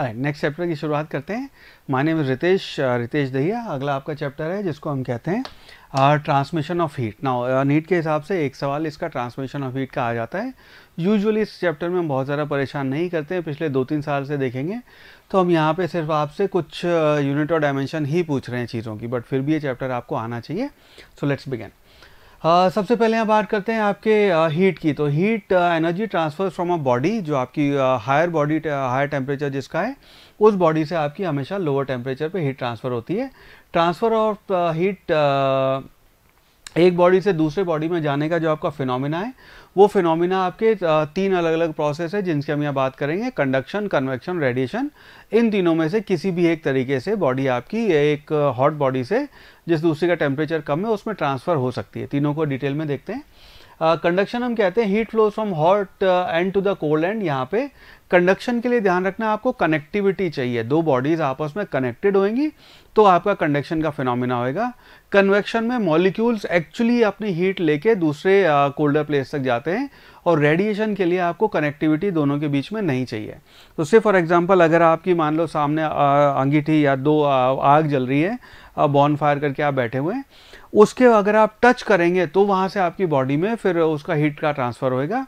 Next chapter की शुरुआत करते हैं माने में रितेश रितेश दहिया अगला आपका चैप्टर है जिसको हम कहते हैं ट्रांसमिशन ऑफ हीट ना नीट के हिसाब से एक सवाल इसका ट्रांसमिशन ऑफ हीट का आ जाता है यूजुअली इस चैप्टर में हम बहुत ज़्यादा परेशान नहीं करते हैं पिछले दो तीन साल से देखेंगे तो हम यहाँ पे सिर्फ आपसे कुछ यूनिट और डायमेंशन ही पूछ रहे हैं चीज़ों की बट फिर भी ये चैप्टर आपको आना चाहिए सो लेट्स बिगेन हाँ, सबसे पहले हम बात करते हैं आपके हीट की तो heat energy transfer from a body जो आपकी हायर बॉडी हायर टेम्परेचर जिसका है उस बॉडी से आपकी हमेशा लोअर टेम्परेचर पे हीट ट्रांसफ़र होती है ट्रांसफ़र ऑफ हीट एक बॉडी से दूसरे बॉडी में जाने का जो आपका फिनोमिना है वो फिनोमिना आपके तीन अलग अलग प्रोसेस है जिनकी हम यहाँ बात करेंगे कंडक्शन कन्वेक्शन रेडिएशन इन तीनों में से किसी भी एक तरीके से बॉडी आपकी एक हॉट बॉडी से जिस दूसरे का टेम्परेचर कम है उसमें ट्रांसफ़र हो सकती है तीनों को डिटेल में देखते हैं कंडक्शन uh, हम कहते हैं heat flows from hot end to the cold end यहाँ पे कंडक्शन के लिए ध्यान रखना आपको कनेक्टिविटी चाहिए दो बॉडीज आपस में कनेक्टेड होंगी तो आपका कंडक्शन का फिनोमिना होएगा कन्वेक्शन में मॉलिक्यूल्स एक्चुअली अपनी हीट लेके दूसरे कोल्डर uh, प्लेस तक जाते हैं और रेडिएशन के लिए आपको कनेक्टिविटी दोनों के बीच में नहीं चाहिए तो सिर्फ फॉर एग्जांपल अगर आपकी मान लो सामने uh, अंगीठी या दो आग जल रही है बॉन फायर करके आप बैठे हुए हैं उसके अगर आप टच करेंगे तो वहाँ से आपकी बॉडी में फिर उसका हीट का ट्रांसफ़र होएगा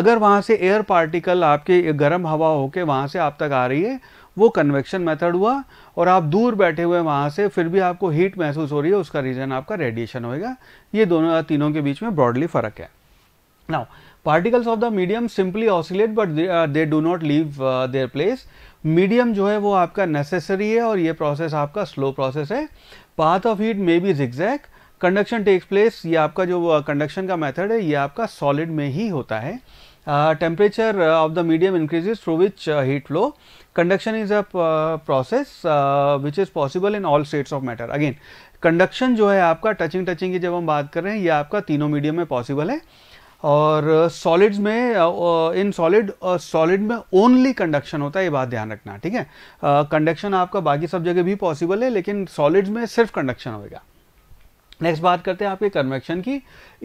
अगर वहाँ से एयर पार्टिकल आपके गर्म हवा होके वहाँ से आप तक आ रही है वो कन्वेक्शन मेथड हुआ और आप दूर बैठे हुए वहाँ से फिर भी आपको हीट महसूस हो रही है उसका रीज़न आपका रेडिएशन होएगा ये दोनों तीनों के बीच में ब्रॉडली फ़र्क है now particles of the medium simply oscillate but they do not leave their place medium जो है वो आपका नेसेसरी है और ये प्रोसेस आपका स्लो प्रोसेस है path of heat may be zigzag conduction takes place ये आपका जो कंडक्शन uh, का मेथड है ये आपका सॉलिड में ही होता है temperature of the medium increases through which heat flow conduction is a process which is possible in all states of matter again conduction जो है आपका टचिंग टचिंग की जब हम बात कर रहे हैं ये आपका तीनों मीडियम में पॉसिबल है और सॉलिड्स uh, में इन सॉलिड सॉलिड में ओनली कंडक्शन होता है ये बात ध्यान रखना ठीक है कंडक्शन uh, आपका बाकी सब जगह भी पॉसिबल है लेकिन सॉलिड्स में सिर्फ कंडक्शन होगा नेक्स्ट बात करते हैं आपके कन्वेक्शन की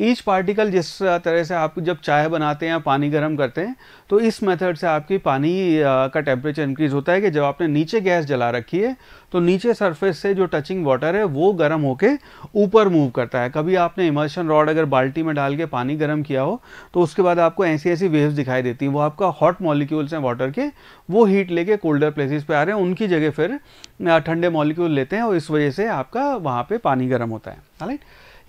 ईच पार्टिकल जिस तरह से आप जब चाय बनाते हैं या पानी गर्म करते हैं तो इस मेथड से आपकी पानी का टेम्परेचर इंक्रीज होता है कि जब आपने नीचे गैस जला रखी है तो नीचे सरफेस से जो टचिंग वाटर है वो गर्म होके ऊपर मूव करता है कभी आपने इमर्शन रॉड अगर बाल्टी में डाल के पानी गर्म किया हो तो उसके बाद आपको ऐसी ऐसी वेव्स दिखाई देती हैं वो आपका हॉट मॉलिक्यूल्स हैं वाटर के वो हीट लेके कोल्डर प्लेसेस पे आ रहे हैं उनकी जगह फिर ठंडे मॉलिक्यूल लेते हैं और इस वजह से आपका वहाँ पर पानी गर्म होता है right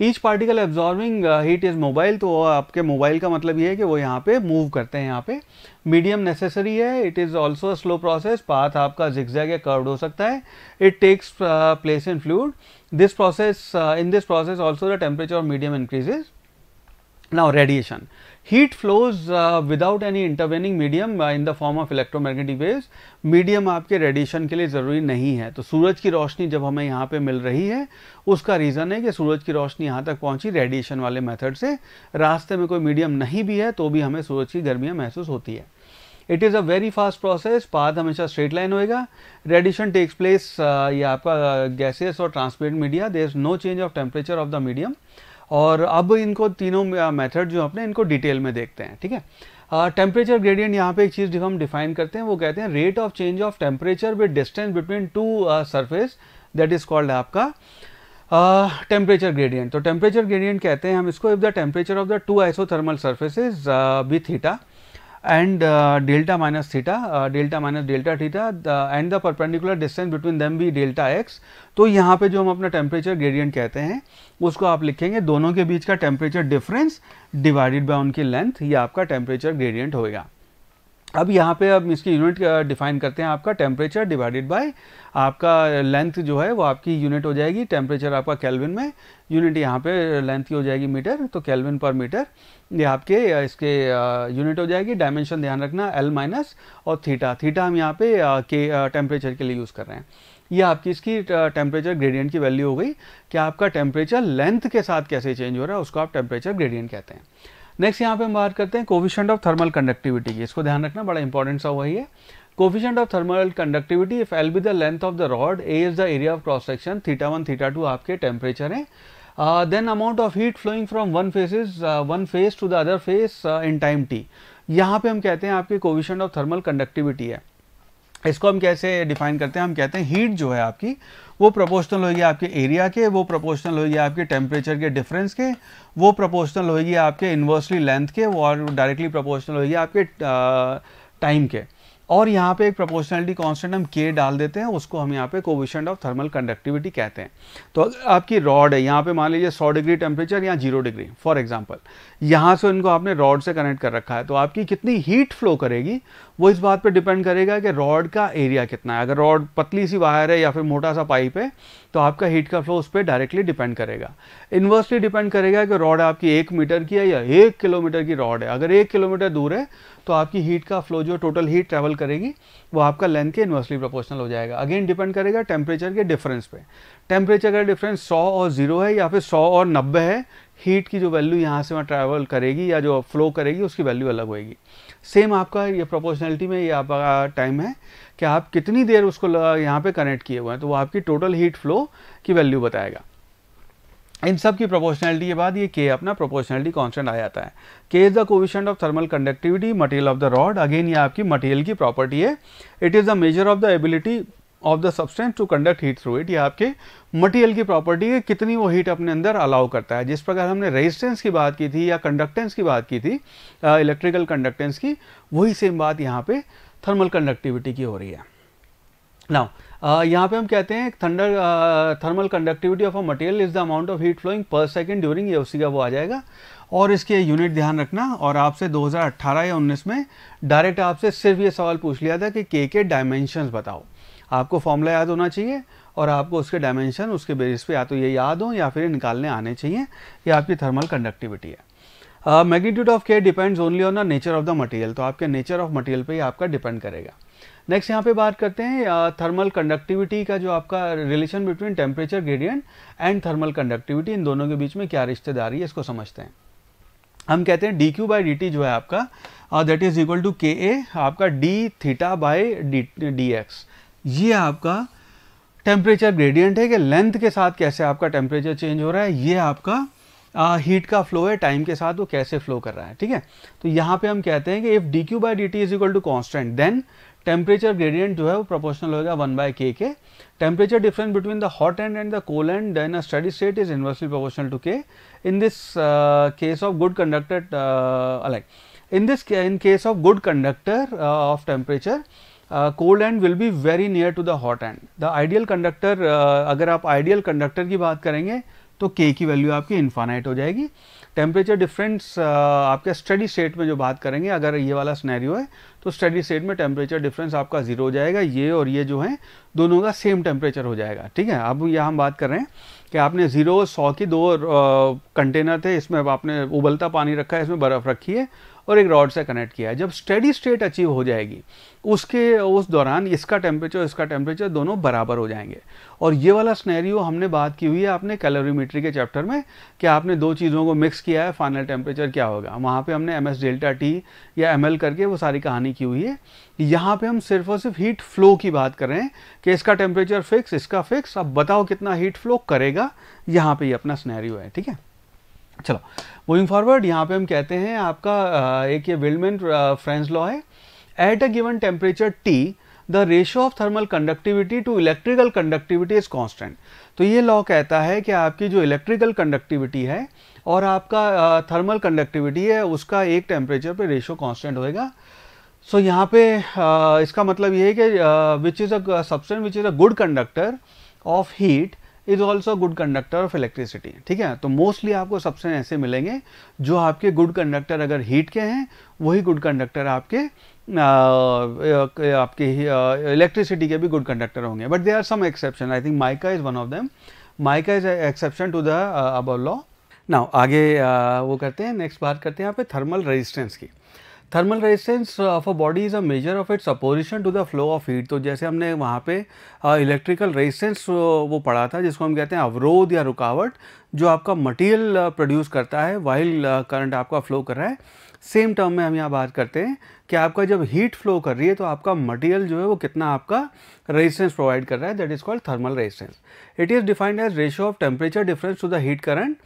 each particle absorbing heat is mobile तो आपके मोबाइल का मतलब ये है कि वो यहाँ पे मूव करते हैं यहाँ पे मीडियम नेसेसरी है it is also slow process path आपका जिक्जैग या कर्व हो सकता है it takes place in fluid this process in this process also the temperature of medium increases now radiation heat flows without any intervening medium in the form of electromagnetic of medium आपके radiation के लिए ज़रूरी नहीं है तो सूरज की रोशनी जब हमें यहाँ पे मिल रही है उसका रीज़न है कि सूरज की रोशनी यहाँ तक पहुँची रेडिएशन वाले मेथड से रास्ते में कोई मीडियम नहीं भी है तो भी हमें सूरज की गर्मियाँ महसूस होती है it is a very fast process path हमेशा स्ट्रेट लाइन होएगा रेडिएशन टेक्स प्लेस या आपका गैसेस uh, और transparent media there is no change of temperature of the medium और अब इनको तीनों मेथड जो अपने इनको डिटेल में देखते हैं ठीक है टेम्परेचर ग्रेडियंट यहाँ पे एक चीज़ जो हम डिफाइन करते हैं वो कहते हैं rate of change of temperature with distance between two surface that is called आपका टेम्परेचर ग्रेडियंट तो टेम्परेचर ग्रेडियंट कहते हैं हम इसको if the temperature of the two isothermal surfaces be theta and uh, delta minus theta uh, delta minus delta theta the, and the perpendicular distance between them be delta x तो यहाँ पे जो हम अपना टेम्परेचर ग्रेडियंट कहते हैं उसको आप लिखेंगे दोनों के बीच का टेम्परेचर डिफरेंस डिवाइडेड बाय उनकी लेंथ ये आपका टेम्परेचर ग्रेडियंट होएगा अब यहाँ पे अब इसकी यूनिट डिफाइन uh, करते हैं आपका टेम्परेचर डिवाइडेड बाय आपका लेंथ जो है वो आपकी यूनिट हो जाएगी टेम्परेचर आपका कैलविन में यूनिट यहाँ पे लेंथ की हो जाएगी मीटर तो कैलविन पर मीटर ये आपके uh, इसके यूनिट uh, हो जाएगी डायमेंशन ध्यान रखना एल माइनस और थीटा थीटा हम यहाँ पे के टेम्परेचर के लिए यूज़ कर रहे हैं ये आपकी इसकी टेम्परेचर ग्रेडियंट की वैल्यू हो गई कि आपका टेम्परेचर लेंथ के साथ कैसे चेंज हो रहा है उसको आप टेम्परेचर ग्रेडियंट कहते हैं नेक्स्ट यहाँ पे हम बात करते हैं कोविशेंट ऑफ थर्मल कंडक्टिविटी की इसको ध्यान रखना बड़ा इंपॉर्टेंट सा वही है coefficient of thermal conductivity if L be the length of the rod A is the area of cross section theta one theta two आपके टेम्परेचर हैं then amount of heat flowing from one is one face to the other face in time T यहाँ पे हम कहते हैं आपके coefficient of thermal conductivity है इसको हम कैसे डिफाइन करते हैं हम कहते हैं हीट जो है आपकी वो प्रोपोर्शनल होगी आपके एरिया के वो प्रोपोर्शनल होगी आपके टेम्परेचर के डिफरेंस के वो प्रोपोर्शनल होगी आपके इन्वर्सली लेंथ के और डायरेक्टली प्रोपोर्शनल होगी आपके टाइम के और यहाँ पे एक प्रोपोर्शनलिटी कांस्टेंट हम के डाल देते हैं उसको हम यहाँ पे कोविशेंट ऑफ थर्मल कंडक्टिविटी कहते हैं तो आपकी रॉड है यहाँ पे मान लीजिए 100 डिग्री टेम्परेचर या जीरो डिग्री फॉर एग्जांपल यहाँ से उनको आपने रॉड से कनेक्ट कर रखा है तो आपकी कितनी हीट फ्लो करेगी वो इस बात पे डिपेंड करेगा कि रॉड का एरिया कितना है अगर रॉड पतली सी वायर है या फिर मोटा सा पाइप है तो आपका हीट का फ्लो उस पर डायरेक्टली डिपेंड करेगा इन्वर्सली डिपेंड करेगा कि रॉड आपकी एक मीटर की है या एक किलोमीटर की रॉड है अगर एक किलोमीटर दूर है तो आपकी हीट का फ्लो जो टोटल हीट ट्रैवल करेगी वो आपका लेंथ के इन्वर्सली प्रोपोर्शनल हो जाएगा अगेन डिपेंड करेगा टेम्परेचर के डिफरेंस पे टेम्परेचर का डिफरेंस सौ और ज़ीरो है या फिर सौ और नब्बे है हीट की जो वैल्यू यहाँ से वहाँ ट्रैवल करेगी या जो फ्लो करेगी उसकी वैल्यू अलग होगी सेम आपका ये प्रोपोर्शनलिटी में ये आपका टाइम है कि आप कितनी देर उसको यहाँ पे कनेक्ट किए हुए हैं तो वो आपकी टोटल हीट फ्लो की वैल्यू बताएगा इन सब की प्रोपोर्शनलिटी के बाद ये के अपना प्रोपोर्शनलिटी कॉन्स्टेंट आ जाता है K is the coefficient of thermal conductivity material of the rod again ये आपकी मटेरियल की प्रॉपर्टी है it is the measure of the ability of the substance to conduct heat through it ये आपके material की property है कितनी वो हीट अपने अंदर अलाउ करता है जिस प्रकार हमने रेजिस्टेंस की बात की थी या कंडक्टेंस की बात की थी इलेक्ट्रिकल uh, कंडक्टेंस की वही सेम बात यहाँ पे थर्मल कंडक्टिविटी की हो रही है नाउ uh, यहाँ पे हम कहते हैं thunder thermal conductivity of a material is the amount of heat flowing per second during ये उसी का वो आ जाएगा और इसके यूनिट ध्यान रखना और आपसे 2018 या 19 में डायरेक्ट आपसे सिर्फ ये सवाल पूछ लिया था कि के के डायमेंशंस बताओ आपको फॉर्मूला याद होना चाहिए और आपको उसके डायमेंशन उसके बेसिस पे या तो ये याद हो या फिर निकालने आने चाहिए ये आपकी थर्मल कंडक्टिविटी है magnitude of K depends only on the nature of the material तो आपके नेचर ऑफ मटेरियल पे ही आपका डिपेंड करेगा नेक्स्ट यहाँ पे बात करते हैं थर्मल uh, कंडक्टिविटी का जो आपका relation between temperature gradient and thermal conductivity इन दोनों के बीच में क्या रिश्तेदारी है इसको समझते हैं हम कहते हैं D Q by D T जो है आपका that is equal to K A आपका D theta by D D X ये आपका टेम्परेचर ग्रेडियंट है कि लेंथ के साथ कैसे आपका टेम्परेचर चेंज हो रहा है ये आपका हीट का फ्लो है टाइम के साथ वो कैसे फ्लो कर रहा है ठीक है तो यहाँ पे हम कहते हैं कि if D Q by D T is equal to constant then temperature gradient जो है वो प्रोपोर्शनल होगा one by K K temperature difference between the hot end end the cold end then a steady state is inversely proportional to K in this case of good conductor like in this in case of good conductor of temperature cold end will be very near to the hot and the ideal conductor अगर आप ideal conductor की बात करेंगे तो के की value आपकी infinite हो जाएगी टेम्परेचर डिफरेंस uh, आपके स्टडी स्टेट में जो बात करेंगे अगर ये वाला स्नैरियो है तो स्टडी स्टेट में टेम्परेचर डिफरेंस आपका ज़ीरो हो जाएगा ये और ये जो है दोनों का सेम टेम्परेचर हो जाएगा ठीक है अब यह हम बात कर रहे हैं कि आपने ज़ीरो सौ की दो कंटेनर uh, थे इसमें आपने उबलता पानी रखा है इसमें बर्फ़ रखी है और एक रॉड से कनेक्ट किया है जब स्टेडी स्टेट अचीव हो जाएगी उसके उस दौरान इसका टेम्परेचर इसका टेम्परेचर दोनों बराबर हो जाएंगे और ये वाला स्नैरियो हमने बात की हुई है आपने कैलोरीमीट्री के चैप्टर में कि आपने दो चीज़ों को मिक्स किया है फाइनल टेम्परेचर क्या होगा वहाँ पे हमने एम एस डेल्टा टी या एम करके वो सारी कहानी की हुई है यहाँ पे हम सिर्फ और सिर्फ हीट फ्लो की बात कर रहे हैं कि इसका टेम्परेचर फिक्स इसका फिक्स अब बताओ कितना हीट फ्लो करेगा यहाँ पर ये अपना स्नैरियो है ठीक है चलो मूविंग फॉरवर्ड यहाँ पे हम कहते हैं आपका एक ये विलमेन फ्रेंड्स लॉ है at a given temperature T the ratio of thermal conductivity to electrical conductivity is constant तो ये लॉ कहता है कि आपकी जो इलेक्ट्रिकल कंडक्टिविटी है और आपका थर्मल कंडक्टिविटी है उसका एक टेम्परेचर पे रेशियो कांस्टेंट होएगा सो so, यहाँ पे आ, इसका मतलब ये है कि which is a substance which is a good conductor of heat is also good conductor of electricity ठीक है तो मोस्टली आपको सबसे ऐसे मिलेंगे जो आपके गुड कंडक्टर अगर हीट के हैं वही गुड कंडक्टर आपके आपके इलेक्ट्रिसिटी के भी गुड कंडक्टर होंगे but they are some exception I think mica is one of them mica is exception to the अब लॉ नाउ आगे uh, वो करते हैं नेक्स्ट बात करते हैं यहाँ पे थर्मल रेजिस्टेंस की thermal resistance of a body is a measure of its opposition to the flow of heat तो जैसे हमने वहाँ पे इलेक्ट्रिकल uh, रेजिस्टेंस uh, वो पढ़ा था जिसको हम कहते हैं अवरोध या रुकावट जो आपका मटेरियल प्रोड्यूस uh, करता है वाइल करंट आपका फ़्लो कर रहा है सेम टर्म में हम यहाँ बात करते हैं कि आपका जब हीट फ्लो कर रही है तो आपका मटेरियल जो है वो कितना आपका रेजिस्टेंस प्रोवाइड कर रहा है that is called thermal resistance it is defined as ratio of temperature difference to the heat current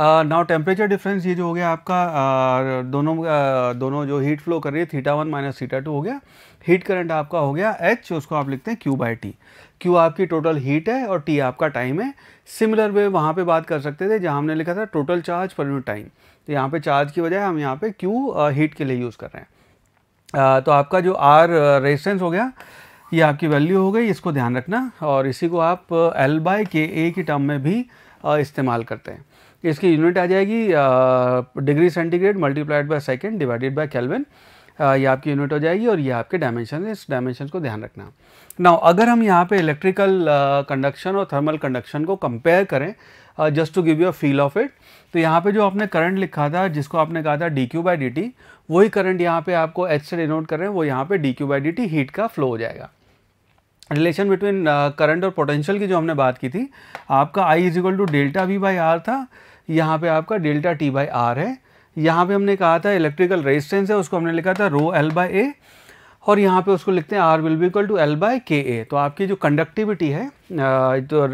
now temperature difference ये जो हो गया आपका uh, दोनों uh, दोनों जो हीट फ्लो कर रही है theta one minus theta two हो गया हीट करंट आपका हो गया एच उसको आप लिखते हैं क्यू बाई टी क्यू आपकी टोटल हीट है और टी आपका टाइम है सिमिलर वे वहाँ पे बात कर सकते थे जहाँ हमने लिखा था total charge per unit time तो यहाँ पे चार्ज की बजाय हम यहाँ पे क्यू हीट uh, के लिए यूज़ कर रहे हैं uh, तो आपका जो आर रेजिस्टेंस uh, हो गया ये आपकी वैल्यू हो गई इसको ध्यान रखना और इसी को आप एल बाय के ए की टर्म में भी uh, इस्तेमाल करते हैं इसकी यूनिट आ जाएगी degree centigrade multiplied by second divided by kelvin ये आपकी यूनिट हो जाएगी और ये आपके डायमेंशन इस डायमेंशन को ध्यान रखना नाउ अगर हम यहाँ पे इलेक्ट्रिकल कंडक्शन और थर्मल कंडक्शन को कंपेयर करें just to give you a feel of it तो यहाँ पे जो आपने करंट लिखा था जिसको आपने कहा था D Q by D T वही करंट यहाँ पे आपको एच से डिनोट कर रहे हैं वो यहाँ पे D Q by D T heat का फ्लो हो जाएगा रिलेशन बिटवीन करंट और पोटेंशियल की जो हमने बात की थी आपका I is equal to delta V by R था यहाँ पे आपका डेल्टा टी बाई आर है यहाँ पे हमने कहा था इलेक्ट्रिकल रेजिस्टेंस है उसको हमने लिखा था रो एल बाई ए और यहाँ पे उसको लिखते हैं R will be equal to L by K A तो आपकी जो कंडक्टिविटी है तो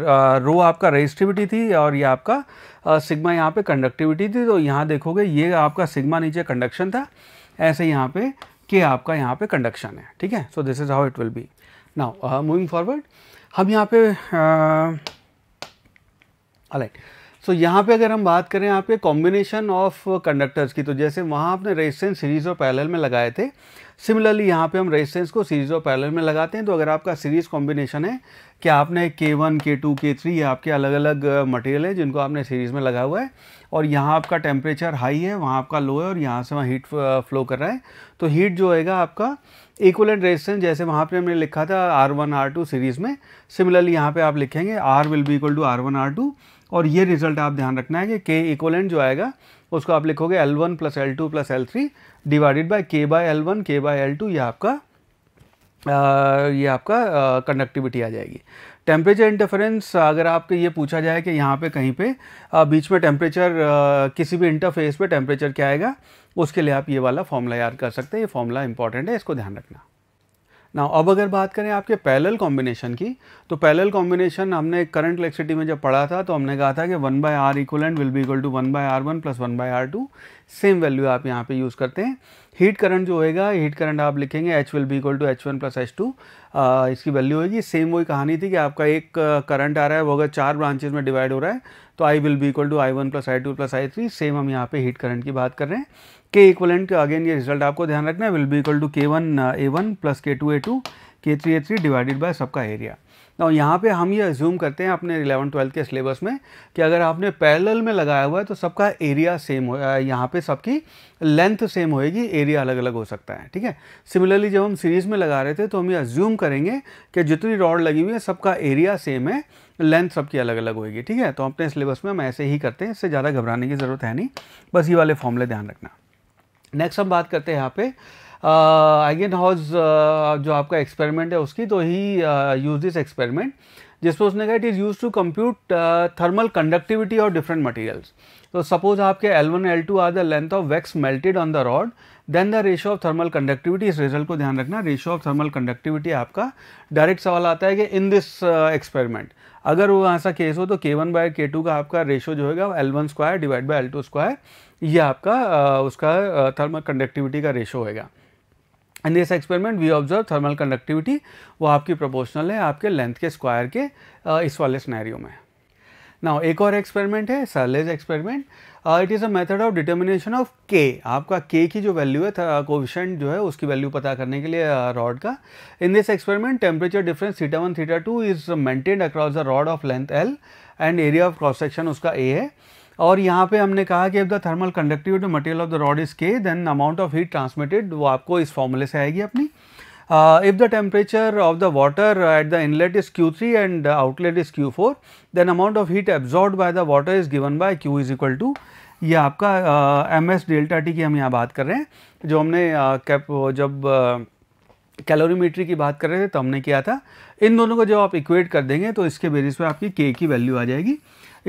रो आपका रजिस्टिविटी थी और ये आपका सिग्मा यहाँ पे कंडक्टिविटी थी तो यहाँ देखोगे ये आपका सिग्मा नीचे कंडक्शन था ऐसे यहाँ पे के आपका यहाँ पे कंडक्शन है ठीक है so this is how it will be now moving forward हम यहाँ पे राइट uh, सो so, यहाँ पे अगर हम बात करें यहाँ पे कॉम्बिनेशन ऑफ कंडक्टर्स की तो जैसे वहाँ आपने रेजिस्टेंस सीरीज़ और पैरेलल में लगाए थे सिमिलरली यहाँ पे हम रेजिस्टेंस को सीरीज़ और पैरेलल में लगाते हैं तो अगर आपका सीरीज़ कॉम्बिनेशन है कि आपने के वन के टू के थ्री आपके अलग अलग मटेरियल है जिनको आपने सीरीज़ में लगा हुआ है और यहाँ आपका टेम्परेचर हाई है वहाँ आपका लो है और यहाँ से वहाँ हीट फ्लो कर रहा है तो हीट जो होएगा आपका इक्वलेंट रेजिस्टेंस जैसे वहाँ पे हमने लिखा था R one R two series में सिमिलरली यहाँ पे आप लिखेंगे R will be equal to R one R two और ये रिजल्ट आप ध्यान रखना है कि के इक्वलेंट जो आएगा उसको आप लिखोगे L one plus L two plus L three divided by K by L one K by L two ये आपका आ, ये आपका कंडक्टिविटी आ जाएगी टेम्परेचर इंटरफेरेंस अगर आपके ये पूछा जाए कि यहाँ पे कहीं पे आ, बीच में टेम्परेचर किसी भी इंटरफेस पे टेम्परेचर क्या आएगा उसके लिए आप ये वाला फॉर्मूला याद कर सकते हैं ये फॉर्मूला इंपॉर्टेंट है इसको ध्यान रखना ना अब अगर बात करें आपके पैरेलल कॉम्बिनेशन की तो पैरेलल कॉम्बिनेशन हमने करंट इलेक्ट्रिसिटी में जब पढ़ा था तो हमने कहा था कि one by R equivalent will be equal to one by R one plus one by R two same value आप यहाँ पे यूज़ करते हैं हीट करंट जो होएगा हीट करंट आप लिखेंगे H will be equal to H one plus H two इसकी वैल्यू होगी सेम वही कहानी थी कि आपका एक करंट आ रहा है वो अगर चार ब्रांचेज में डिवाइड हो रहा है तो I will be equal to I one plus I two plus I three same हम यहाँ पे हीट करंट की बात कर रहे हैं के इक्वलेंट अगेन ये रिजल्ट आपको ध्यान रखना है will be equal to K one A one plus K two A two K three A three divided by सबका एरिया तो यहाँ पे हम ये अज्यूम करते हैं अपने इलेवन ट्वेल्थ के सिलेबस में कि अगर आपने पैरेलल में लगाया हुआ है तो सबका एरिया सेम हो uh, यहाँ पे सबकी लेंथ सेम होएगी एरिया अलग अलग हो सकता है ठीक है सिमिलरली जब हम सीरीज़ में लगा रहे थे तो हम ये अज्यूम करेंगे कि जितनी रॉड लगी हुई है सबका एरिया सेम है लेंथ सबकी अलग अलग होएगी ठीक है तो अपने सिलेबस में हम ऐसे ही करते हैं इससे ज़्यादा घबराने की ज़रूरत है नहीं बस ये वाले फॉर्मूले ध्यान रखना नेक्स्ट हम बात करते हैं यहाँ पे आइगन uh, हॉज uh, जो आपका एक्सपेरिमेंट है उसकी तो ही यूज दिस एक्सपेरिमेंट जिसमें उसने कहा it is use to compute thermal conductivity और डिफरेंट मटेरियल्स तो सपोज आपके L1 L2 are the length of wax melted on the rod then the ratio of thermal conductivity इस रिजल्ट को ध्यान रखना रेशियो ऑफ थर्मल कंडक्टिविटी आपका direct सवाल आता है कि इन दिस एक्सपेरिमेंट अगर वो ऐसा केस हो तो के वन बाय के टू का आपका रेशो जो होगा L one square divide by L two square ये आपका उसका थर्मल कंडक्टिविटी का रेशो होगा and this experiment we observe thermal conductivity वो आपकी प्रोपोर्शनल है आपके लेंथ के स्क्वायर के इस वाले स्नैरियो में नाउ एक और एक्सपेरिमेंट है Searle's experiment it is a method of determination of K आपका के की जो वैल्यू है कोविशन जो है उसकी वैल्यू पता करने के लिए रॉड uh, का in this experiment temperature difference theta one theta two is maintain across the rod of length L and area of cross section उसका ए है और यहाँ पे हमने कहा कि if the thermal conductivity material of the rod is K then amount of heat transmitted वो आपको इस फॉर्मूले से आएगी अपनी Uh, if the temperature of the water at the inlet is Q3 and the outlet is Q4, then amount of heat absorbed by the water is given by Q is equal to ये आपका M S delta T की हम यहाँ बात कर रहे हैं जो हमने कैप जब कैलोरीमेट्री की बात कर रहे थे तो हमने किया था इन दोनों को जब आप इक्वेट कर देंगे तो इसके बेसिस पे आपकी के की वैल्यू आ जाएगी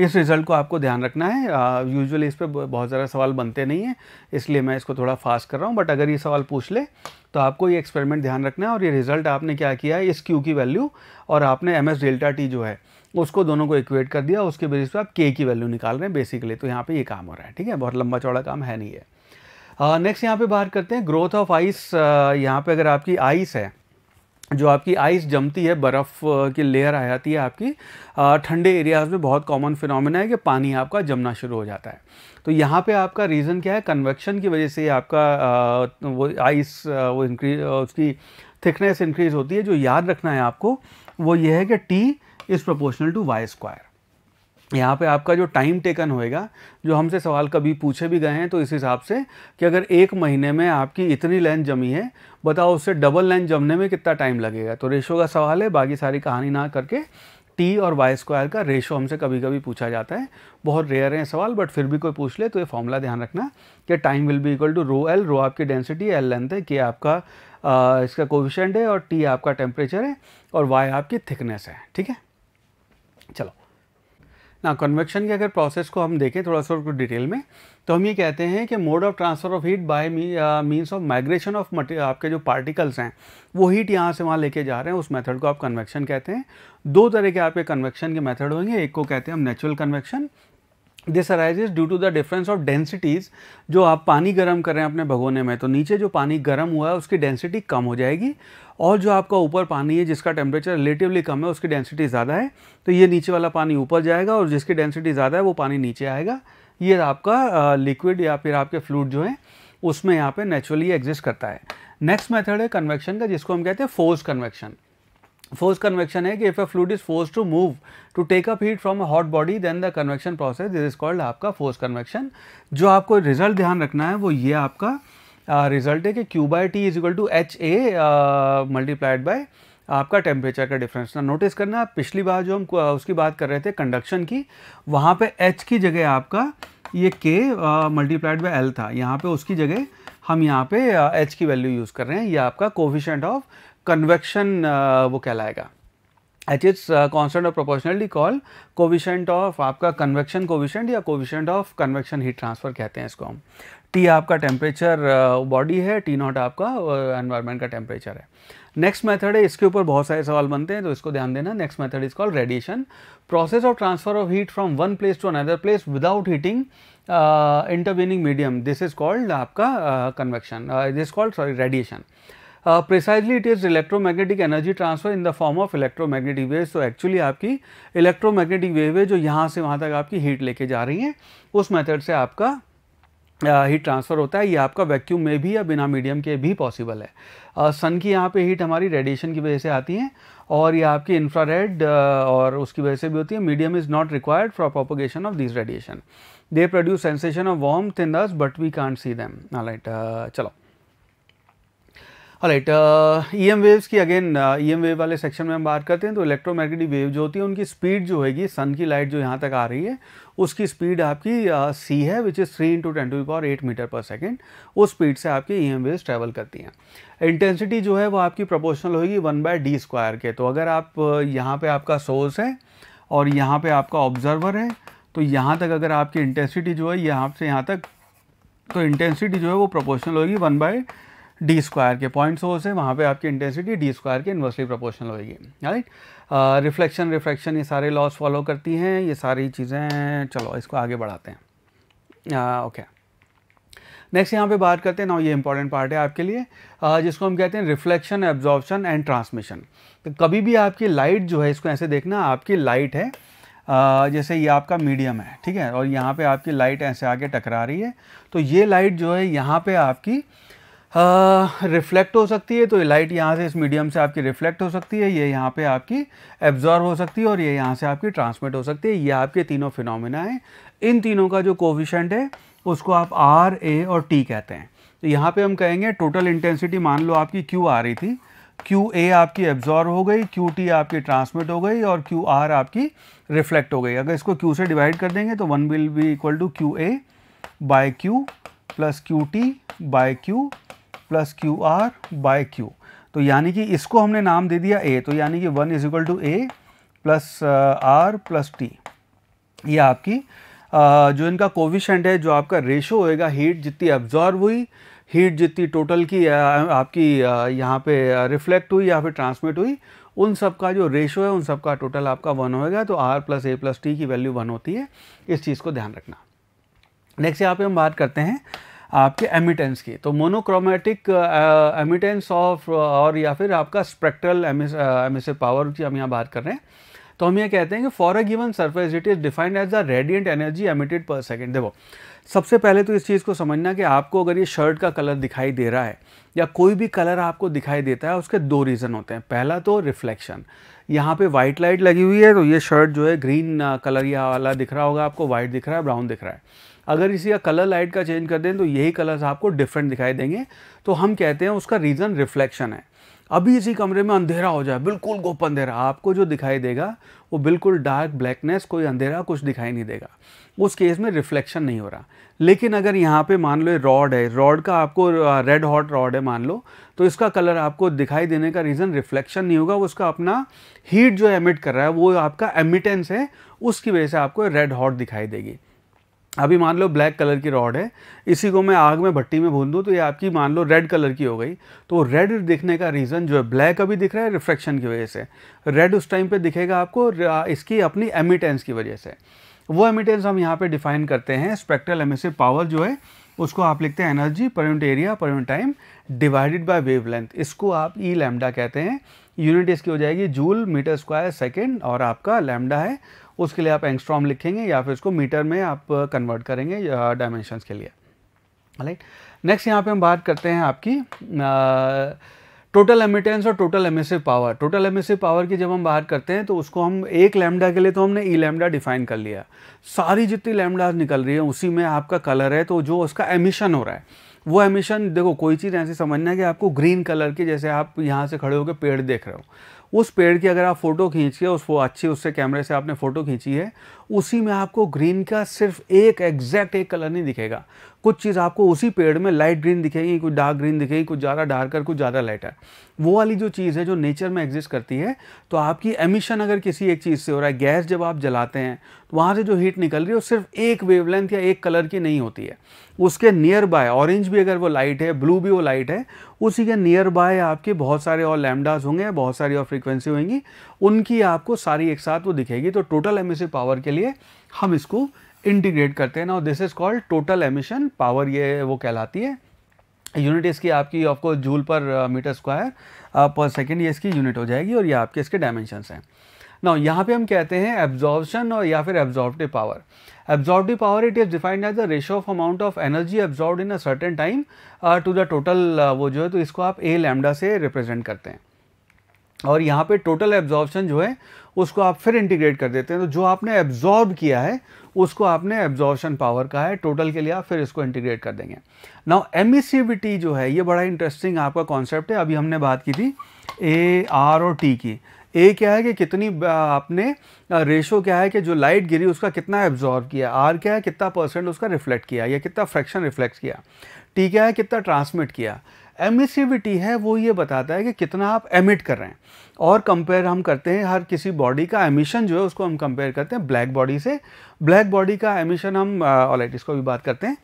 इस रिज़ल्ट को आपको ध्यान रखना है यूजुअली इस पर बहुत ज़्यादा सवाल बनते नहीं हैं इसलिए मैं इसको थोड़ा फास्ट कर रहा हूँ बट अगर ये सवाल पूछ ले तो आपको ये एक्सपेरिमेंट ध्यान रखना है और ये रिज़ल्ट आपने क्या किया है इस क्यू की वैल्यू और आपने एम एस डेल्टा टी जो है उसको दोनों को इक्वेट कर दिया उसके बेसिस पर आप के की वैल्यू निकाल रहे हैं बेसिकली तो यहाँ पर ये काम हो रहा है ठीक है बहुत लंबा चौड़ा काम है नहीं है नेक्स्ट यहाँ पे बात करते हैं ग्रोथ ऑफ आइस यहाँ पे अगर आपकी आइस है जो आपकी आइस जमती है बर्फ़ की लेयर आ जाती है आपकी ठंडे एरियाज़ में बहुत कॉमन फिनोमेना है कि पानी आपका जमना शुरू हो जाता है तो यहाँ पे आपका रीज़न क्या है कन्वेक्शन की वजह से आपका वो आइस वो इंक्रीज उसकी थिकनेस इंक्रीज़ होती है जो याद रखना है आपको वो ये है कि T is proportional to Y square यहाँ पे आपका जो टाइम टेकन होएगा जो हमसे सवाल कभी पूछे भी गए हैं तो इस हिसाब से कि अगर एक महीने में आपकी इतनी लेंथ जमी है बताओ उससे डबल लेंथ जमने में कितना टाइम लगेगा तो रेशो का सवाल है बाकी सारी कहानी ना करके टी और वाई स्क्वायर का रेशो हमसे कभी कभी पूछा जाता है बहुत रेयर है सवाल बट फिर भी कोई पूछ ले तो ये फॉर्मूला ध्यान रखना कि time will be equal to rho L rho आपकी डेंसिटी एल लेंथ है कि आपका आ, इसका कोविशेंट है और टी आपका टेम्परेचर है और वाई आपकी थिकनेस है ठीक है चलो ना कन्वेक्शन के अगर प्रोसेस को हम देखें थोड़ा सा डिटेल में तो हम ये कहते हैं कि mode of transfer of heat by means of migration of आपके जो पार्टिकल्स हैं वो हीट यहाँ से वहाँ लेके जा रहे हैं उस मेथड को आप कन्वेक्शन कहते हैं दो तरह के आपके कन्वेक्शन के मेथड होंगे एक को कहते हैं हम natural convection this arises due to the difference of densities जो आप पानी गर्म कर रहे हैं अपने भगोने में तो नीचे जो पानी गर्म हुआ है उसकी डेंसिटी कम हो जाएगी और जो आपका ऊपर पानी है जिसका टेम्परेचर रिलेटिवली कम है उसकी डेंसिटी ज़्यादा है तो ये नीचे वाला पानी ऊपर जाएगा और जिसकी डेंसिटी ज़्यादा है वो पानी नीचे आएगा ये आपका लिक्विड या फिर आपके फ्लूड जो है उसमें यहाँ पर नेचुरली एग्जिस्ट करता है नेक्स्ट मेथड है कन्वेक्शन का जिसको हम कहते हैं फोर्स कन्वेक्शन फोर्स कन्वेक्शन है कि if a fluid is force to move to take up heat from a hot body then the convection process this is called आपका फोर्स कन्वेक्शन जो आपको रिजल्ट ध्यान रखना है वो ये आपका रिजल्ट uh, है कि Q by T is equal to H A multiplied by आपका टेम्परेचर का डिफरेंस ना नोटिस करना पिछली बार जो हम उसकी बात कर रहे थे कंडक्शन की वहाँ पे एच की जगह आपका ये के मल्टीप्लाइड बाय एल था यहाँ पे उसकी जगह हम यहाँ पे एच uh, की वैल्यू यूज़ कर रहे हैं ये आपका कोफिशेंट ऑफ कन्वेक्शन uh, वो कहलाएगा H is constant of proportionally call coefficient of आपका कन्वेक्शन कोविशेंट या coefficient of convection heat transfer कहते हैं इसको हम टी आपका टेम्परेचर बॉडी uh, है टी नॉट आपका एनवायरमेंट uh, का टेम्परेचर है नेक्स्ट मेथड है इसके ऊपर बहुत सारे सवाल बनते हैं तो इसको ध्यान देना next method is called radiation process of transfer of heat from one place to another place without heating intervening medium this is called आपका convection this called sorry radiation it is electromagnetic energy transfer in the form of electromagnetic wave तो actually आपकी magnetic wave है जो यहाँ से वहाँ तक आपकी हीट लेके जा रही है उस मेथड से आपका हीट uh, ट्रांसफ़र होता है ये आपका वैक्यूम में भी या बिना मीडियम के भी पॉसिबल है सन uh, की यहाँ पे हीट हमारी रेडिएशन की वजह से आती है और ये आपकी इंफ्रारेड uh, और उसकी वजह से भी होती है medium is not required for propogation of this radiation they produce sensation of warm thin thus but we can't see them right चलो राइट ई एम वेव्स की अगेन ई एम वेव वाले सेक्शन में हम बात करते हैं तो electromagnetic wave जो होती है उनकी स्पीड जो होगी सन की लाइट जो यहाँ तक आ रही है उसकी स्पीड आपकी सी uh, है which is three into ten to power eight meter per second उस स्पीड से आपकी ई एम वेव्स ट्रैवल करती हैं इंटेंसिटी जो है वो आपकी प्रोपोर्शनल होगी वन बाय डी स्क्वायर के तो अगर आप uh, यहाँ पर आपका सोर्स है और यहाँ पर आपका ऑब्जर्वर है तो यहाँ तक अगर आपकी इंटेंसिटी जो है यहाँ से यहाँ तक तो इंटेंसिटी जो है वो प्रोपोर्शनल होगी वन बाय डी स्क्वायर के पॉइंट सोर्स है वहाँ पे आपकी इंटेंसिटी डी स्क्वायर के इन्वर्सली प्रोपोर्शनल होगी राइट रिफ्लेक्शन रिफ्रैक्शन ये सारे लॉस फॉलो करती हैं ये सारी चीज़ें चलो इसको आगे बढ़ाते हैं ओके uh, नेक्स्ट यहाँ पे बात करते हैं ना ये इंपॉर्टेंट पार्ट है आपके लिए uh, जिसको हम कहते हैं रिफ्लेक्शन एब्जॉर्बशन एंड ट्रांसमिशन तो कभी भी आपकी लाइट जो है इसको ऐसे देखना आपकी लाइट है uh, जैसे ये आपका मीडियम है ठीक है और यहाँ पे आपकी लाइट ऐसे आके टकरा रही है तो ये लाइट जो है यहाँ पे आपकी रिफ्लेक्ट हो सकती है तो लाइट यहाँ से इस मीडियम से आपकी रिफ्लेक्ट हो सकती है ये यहाँ पे आपकी एब्जॉर्व हो सकती है और ये यहाँ से आपकी ट्रांसमिट हो सकती है ये आपके तीनों फिनोमिना हैं इन तीनों का जो कोविशेंट है उसको आप आर ए और टी कहते हैं तो यहाँ पे हम कहेंगे टोटल इंटेंसिटी मान लो आपकी क्यू आ रही थी क्यू ए आपकी एब्जॉर्ब हो गई क्यू टी आपकी ट्रांसमिट हो गई और क्यू आर आपकी रिफ्लेक्ट हो गई अगर इसको क्यू से डिवाइड कर देंगे तो one will be equal to Q A by Q plus Q T by Q plus Q R by Q तो यानी कि इसको हमने नाम दे दिया ए तो यानी कि one is equal to A plus R plus T ये आपकी आ, जो इनका कोविशेंट है जो आपका रेशो होएगा हीट जितनी एब्जॉर्ब हुई हीट जितनी टोटल की आ, आपकी यहाँ पे रिफ्लेक्ट हुई या फिर ट्रांसमिट हुई उन सब का जो रेशो है उन सब का टोटल आपका वन होएगा तो R plus A plus T की वैल्यू वन होती है इस चीज़ को ध्यान रखना नेक्स्ट यहाँ पे हम बात करते हैं आपके एमिटेंस की तो मोनोक्रोमेटिक एमिटेंस ऑफ और या फिर आपका स्पेक्ट्रल एमिसिव पावर की हम यहाँ बात कर रहे हैं तो हम ये कहते हैं कि for a given surface it is defined as the radiant energy emitted per second देखो सबसे पहले तो इस चीज़ को समझना कि आपको अगर ये शर्ट का कलर दिखाई दे रहा है या कोई भी कलर आपको दिखाई देता है उसके दो रीज़न होते हैं पहला तो रिफ्लेक्शन यहाँ पे वाइट लाइट लगी हुई है तो ये शर्ट जो है ग्रीन कलर या वाला दिख रहा होगा आपको वाइट दिख रहा है ब्राउन दिख रहा है अगर इसी का कलर लाइट का चेंज कर दें तो यही कलर्स आपको डिफरेंट दिखाई देंगे तो हम कहते हैं उसका रीज़न रिफ्लेक्शन है अभी इसी कमरे में अंधेरा हो जाए बिल्कुल गोप अंधेरा आपको जो दिखाई देगा वो बिल्कुल डार्क ब्लैकनेस कोई अंधेरा कुछ दिखाई नहीं देगा उस केस में रिफ्लेक्शन नहीं हो रहा लेकिन अगर यहाँ पे मान लो रॉड है रॉड का आपको रेड हॉट रॉड है मान लो तो इसका कलर आपको दिखाई देने का रीज़न रिफ्लेक्शन नहीं होगा उसका अपना हीट जो एमिट कर रहा है वो आपका एमिटेंस है उसकी वजह से आपको रेड हॉट दिखाई देगी अभी मान लो ब्लैक कलर की रॉड है इसी को मैं आग में भट्टी में भून दूँ तो ये आपकी मान लो रेड कलर की हो गई तो रेड दिखने का रीज़न जो है ब्लैक अभी दिख रहा है रिफ्रैक्शन की वजह से रेड उस टाइम पे दिखेगा आपको इसकी अपनी एमिटेंस की वजह से वो एमिटेंस हम यहाँ पे डिफाइन करते हैं स्पेक्ट्रल एमिसिव पावर जो है उसको आप लिखते हैं energy per unit area per unit time divided by wave इसको आप ई लैमडा कहते हैं यूनिट इसकी हो जाएगी जूल मीटर स्क्वायर सेकेंड और आपका लैमडा है उसके लिए आप एंगस्ट्रॉम लिखेंगे या फिर उसको मीटर में आप कन्वर्ट uh, करेंगे डायमेंशंस uh, के लिए राइट नेक्स्ट यहाँ पे हम बात करते हैं आपकी टोटल uh, एमिटेंस और total emissive power total emissive power की जब हम बात करते हैं तो उसको हम एक लैमडा के लिए तो हमने ई लैमडा डिफाइन कर लिया सारी जितनी लैमडाज निकल रही है उसी में आपका कलर है तो जो उसका एमिशन हो रहा है वो एमिशन देखो कोई चीज़ ऐसी समझना है कि आपको ग्रीन कलर की जैसे आप यहाँ से खड़े होकर पेड़ देख रहे हो उस पेड़ की अगर आप फ़ोटो खींच के उस वो अच्छी उससे कैमरे से आपने फ़ोटो खींची है उसी में आपको ग्रीन का सिर्फ एक एग्जैक्ट एक कलर नहीं दिखेगा कुछ चीज़ आपको उसी पेड़ में लाइट ग्रीन दिखेगी कुछ डार्क ग्रीन दिखेगी कुछ ज़्यादा डार्क कुछ ज़्यादा लाइटर वो वाली जो चीज़ है जो नेचर में एग्जिस्ट करती है तो आपकी एमिशन अगर किसी एक चीज़ से हो रहा है गैस जब आप जलाते हैं तो वहाँ से जो हीट निकल रही है वो सिर्फ एक वेवलेंथ या एक कलर की नहीं होती है उसके नियर बाय ऑरेंज भी अगर वो लाइट है ब्लू भी वो लाइट है उसी के नियर बाय आपके बहुत सारे और लैमडाज होंगे बहुत सारी और फ्रिक्वेंसी होंगी उनकी आपको सारी एक साथ वो दिखेगी तो टोटल एमिसिव पावर के लिए हम इसको इंटीग्रेट करते हैं ना this is called total emission power ये वो कहलाती है यूनिट इसकी आपकी आपको जूल पर मीटर स्क्वायर पर सेकेंड ये इसकी यूनिट हो जाएगी और ये आपके इसके डायमेंशनस हैं ना यहाँ पे हम कहते हैं एब्जॉर्बशन और या फिर absorptive power absorptive power it is defined as the ratio of amount of energy absorb in a certain time to the total वो जो है तो इसको आप ए लैमडा से रिप्रेजेंट करते हैं और यहाँ पे टोटल एब्जॉर्बशन जो है उसको आप फिर इंटीग्रेट कर देते हैं तो जो आपने एब्जॉर्ब किया है उसको आपने एब्जॉर्बशन पावर का है टोटल के लिए आप फिर इसको इंटीग्रेट कर देंगे नाउ एमिसिविटी जो है ये बड़ा इंटरेस्टिंग आपका कॉन्सेप्ट है अभी हमने बात की थी ए आर और टी की ए क्या है कि कितनी आपने रेशो क्या है कि जो लाइट गिरी उसका कितना एब्जॉर्ब किया आर क्या है कितना परसेंट उसका रिफ्लेक्ट किया या कितना फ्रैक्शन रिफ्लेक्ट किया टी क्या है कितना ट्रांसमिट किया एमिसिविटी है वो ये बताता है कि कितना आप एमिट कर रहे हैं और कंपेयर हम करते हैं हर किसी बॉडी का एमिशन जो है उसको हम कंपेयर करते हैं ब्लैक बॉडी से ब्लैक बॉडी का एमिशन हम ऑलराइट इसको भी बात करते हैं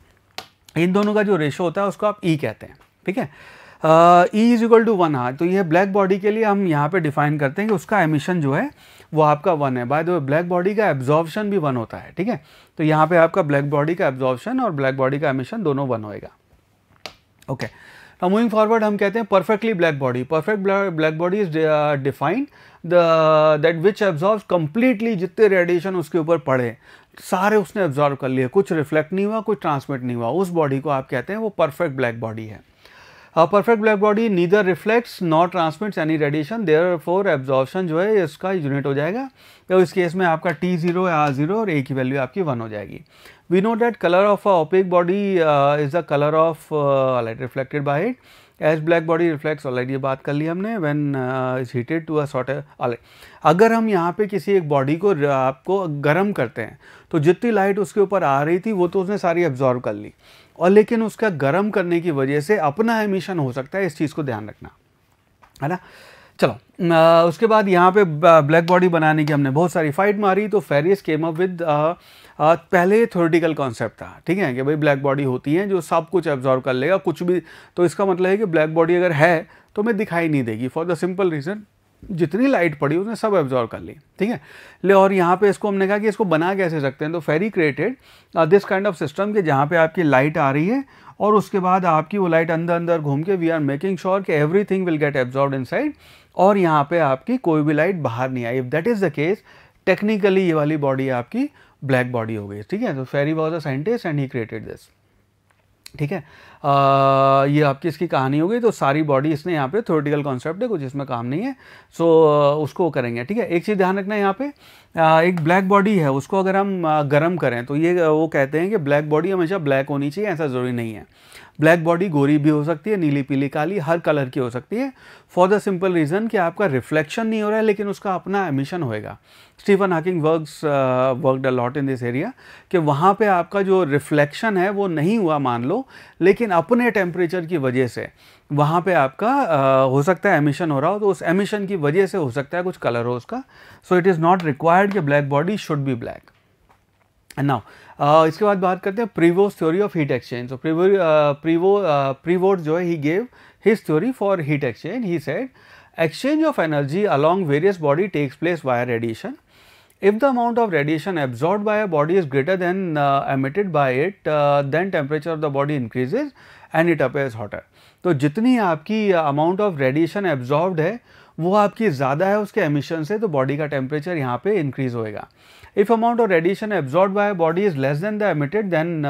इन दोनों का जो रेशो होता है उसको आप ई e कहते हैं ठीक है E is equal to one हार तो ये ब्लैक बॉडी के लिए हम यहाँ पे डिफाइन करते हैं कि उसका एमिशन जो है वो आपका वन है by the way black body का एब्जॉर्बशन भी वन होता है ठीक है तो यहाँ पे आपका ब्लैक बॉडी का एब्जॉर्बशन और ब्लैक बॉडी का एमिशन दोनों वन होएगा ओके okay. मूविंग फॉरवर्ड हम कहते हैं perfectly black body perfect black body is defined the that which absorb completely जितने रेडिएशन उसके ऊपर पड़े सारे उसने एब्जॉर्व कर लिए कुछ रिफ्लेक्ट नहीं हुआ कुछ ट्रांसमिट नहीं हुआ उस बॉडी को आप कहते हैं वो परफेक्ट ब्लैक बॉडी है perfect black body neither neither not transmits any radiation therefore absorption जो है इसका यूनिट हो जाएगा तो इस केस में आपका टी जीरो आर जीरो और ए की वैल्यू आपकी वन हो जाएगी we know that colour of a opaque body is the colour of light reflected by it as black body reflects alright ये बात कर ली हमने when is heated to a sort अगर हम यहाँ पे किसी एक बॉडी को uh, आपको गर्म करते हैं तो जितनी लाइट उसके ऊपर आ रही थी वो तो उसने सारी एब्जॉर्व कर ली और लेकिन उसका गर्म करने की वजह से अपना एमिशन हो सकता है इस चीज़ को ध्यान रखना है ना चलो आ, उसके बाद यहाँ पे ब्लैक बॉडी बनाने की हमने बहुत सारी फाइट मारी तो फेरियस केम अप विद पहले थ्योरेटिकल कॉन्सेप्ट था ठीक है कि भाई ब्लैक बॉडी होती है जो सब कुछ एब्जॉर्व कर लेगा कुछ भी तो इसका मतलब है कि ब्लैक बॉडी अगर है तो मैं दिखाई नहीं देगी फॉर द सिंपल रीज़न जितनी लाइट पड़ी उसने सब एब्जॉर्व कर ली ठीक है ले और यहाँ पे इसको हमने कहा कि इसको बना कैसे सकते हैं तो Ferry created this kind of system के जहाँ पे आपकी लाइट आ रही है और उसके बाद आपकी वो लाइट अंदर अंदर घूम के वी आर मेकिंग श्योर कि everything will get inside और यहाँ पर आपकी कोई भी लाइट बाहर नहीं आई if that is the case technically ये वाली बॉडी आपकी ब्लैक बॉडी हो गई ठीक है तो Ferry was a scientist and he created this ठीक है आ, ये आपकी इसकी कहानी हो गई तो सारी बॉडी इसने यहाँ पे थ्योरेटिकल कॉन्सेप्ट है कुछ इसमें काम नहीं है सो उसको करेंगे ठीक है एक चीज़ ध्यान रखना है यहाँ पर एक ब्लैक बॉडी है उसको अगर हम गर्म करें तो ये वो कहते हैं कि ब्लैक बॉडी हमेशा ब्लैक होनी चाहिए ऐसा ज़रूरी नहीं है ब्लैक बॉडी गोरी भी हो सकती है नीली पीली काली हर कलर की हो सकती है फॉर द सिंपल रीज़न कि आपका रिफ्लेक्शन नहीं हो रहा है लेकिन उसका अपना एमिशन होएगा Stephen Hawking works worked a lot in this area कि वहाँ पे आपका जो रिफ्लेक्शन है वो नहीं हुआ मान लो लेकिन अपने टेम्परेचर की वजह से वहाँ पे आपका हो सकता है एमिशन हो रहा हो तो उस एमिशन की वजह से हो सकता है कुछ कलर हो उसका so it is not required कि black body should be black now इसके बाद बात करते हैं Prevost theory of heat exchange so Prevost Prevost जो है he gave his theory for heat exchange he said exchange of energy along various body takes place via radiation if the amount of radiation absorb by a body is greater than emitted by it then temperature of the body increases and it appear hotter तो जितनी आपकी amount of radiation absorbed है वो आपकी ज़्यादा है उसके emission से तो बॉडी का टेम्परेचर यहाँ पे इंक्रीज होएगा if amount of radiation absorb by body is less than the emitted then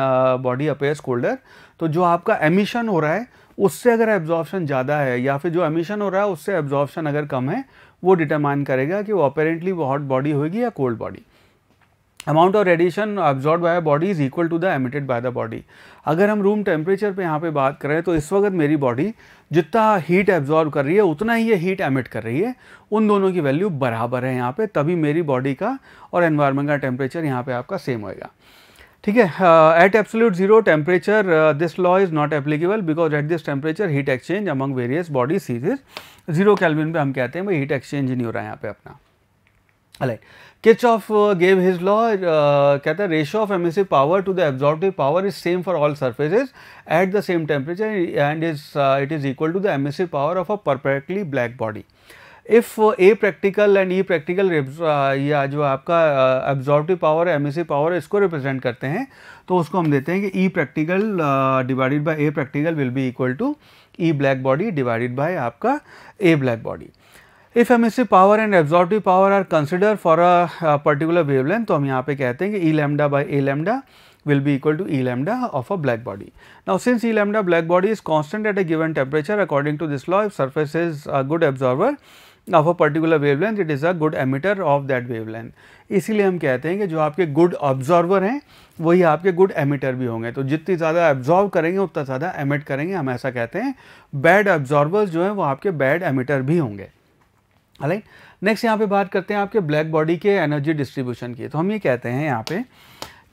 body appears colder तो जो आपका एमिशन हो रहा है उससे अगर एब्जॉर्बशन ज़्यादा है या फिर जो एमिशन हो रहा है उससे एब्जॉर्बशन अगर कम है वो डिटरमाइन करेगा कि वो अपेरेंटली वो हॉट बॉडी होगी या cold body amount of radiation absorb by body is equal to the emitted by the body अगर हम रूम टेम्परेचर पे यहाँ पे बात करें तो इस वक्त मेरी बॉडी जितना हीट एब्जॉर्ब कर रही है उतना ही ये हीट एमिट कर रही है उन दोनों की वैल्यू बराबर है यहाँ पे तभी मेरी बॉडी का और एनवायरमेंट का टेम्परेचर यहाँ पे आपका सेम होएगा ठीक है at absolute zero temperature this law is not applicable because at this temperature heat exchange among various body is zero kelvin पे हम कहते हैं भाई हीट एक्सचेंज ही नहीं हो रहा है यहाँ पे अपना अलग Kirchhoff uh, gave his law uh, कहता है ratio of emissive power to the absorptive power is same for all surfaces at the same temperature and is uh, it is equal to the emissive power of a perfectly black body. If uh, A practical and E practical या जो आपका absorptive power है emissive power है इसको represent करते हैं तो उसको हम देते हैं कि E practical divided by A practical will be equal to E black body divided by आपका A black body. If emissive power and absorptive power are consider for a particular wavelength तो हम यहाँ पे कहते हैं कि E lambda by A lambda will be equal to E lambda of a black body now since E lambda black body is constant at a given temperature according to this law if surface is a good absorber of a particular wavelength it is a good emitter of that wavelength इसीलिए हम कहते हैं कि जो आपके good observer हैं वही आपके गुड एमिटर भी होंगे तो जितनी ज़्यादा एब्जॉर्व करेंगे उतना ज़्यादा एमिट करेंगे हम ऐसा कहते हैं बैड ऑब्जॉर्वर जो हैं वो आपके बैड एमिटर भी होंगे राइट नेक्स्ट यहाँ पे बात करते हैं आपके ब्लैक बॉडी के एनर्जी डिस्ट्रीब्यूशन की तो हम ये कहते हैं यहाँ पे